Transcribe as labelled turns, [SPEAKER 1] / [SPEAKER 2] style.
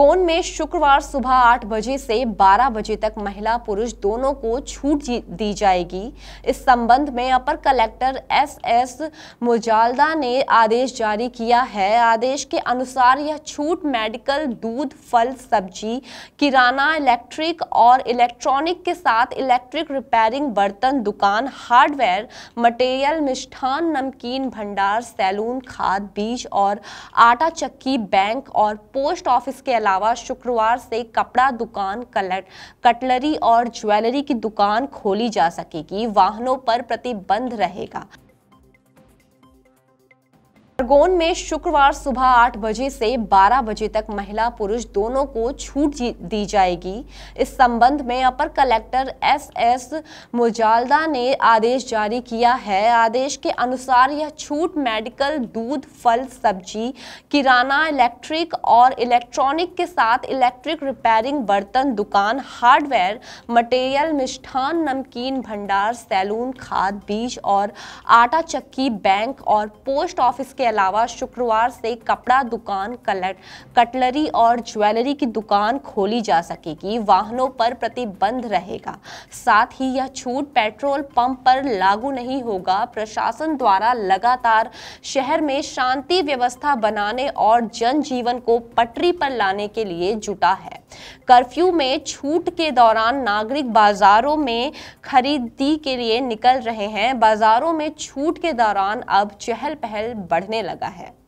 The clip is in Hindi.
[SPEAKER 1] खरगोन में शुक्रवार सुबह 8 बजे से 12 बजे तक महिला पुरुष दोनों को छूट दी जाएगी इस संबंध में अपर कलेक्टर एस एस मुजालदा ने आदेश जारी किया है आदेश के अनुसार यह छूट मेडिकल दूध फल सब्जी किराना इलेक्ट्रिक और इलेक्ट्रॉनिक के साथ इलेक्ट्रिक रिपेयरिंग बर्तन दुकान हार्डवेयर मटेरियल मिष्ठान नमकीन भंडार सैलून खाद बीज और आटा चक्की बैंक और पोस्ट ऑफिस के अलावा अलावा शुक्रवार से कपड़ा दुकान कटलरी और ज्वेलरी की दुकान खोली जा सकेगी वाहनों पर प्रतिबंध रहेगा खरगोन में शुक्रवार सुबह आठ बजे से बारह बजे तक महिला पुरुष दोनों को छूट दी जाएगी इस संबंध में अपर कलेक्टर एस एस मुजालदा ने आदेश जारी किया है आदेश के अनुसार यह छूट मेडिकल दूध फल सब्जी किराना इलेक्ट्रिक और इलेक्ट्रॉनिक के साथ इलेक्ट्रिक रिपेयरिंग बर्तन दुकान हार्डवेयर मटेरियल मिष्ठान नमकीन भंडार सैलून खाद बीज और आटा चक्की बैंक और पोस्ट ऑफिस के अलावा अलावा शुक्रवार से कपड़ा दुकान कटलरी और ज्वेलरी की दुकान खोली जा सकेगी वाहनों पर प्रतिबंध रहेगा साथ ही यह छूट पेट्रोल पंप पर लागू नहीं होगा प्रशासन द्वारा लगातार शहर में शांति व्यवस्था बनाने और जनजीवन को पटरी पर लाने के लिए जुटा है कर्फ्यू में छूट के दौरान नागरिक बाजारों में खरीदी के लिए निकल रहे हैं बाजारों में छूट के दौरान अब चहल पहल बढ़ने लगे लगा है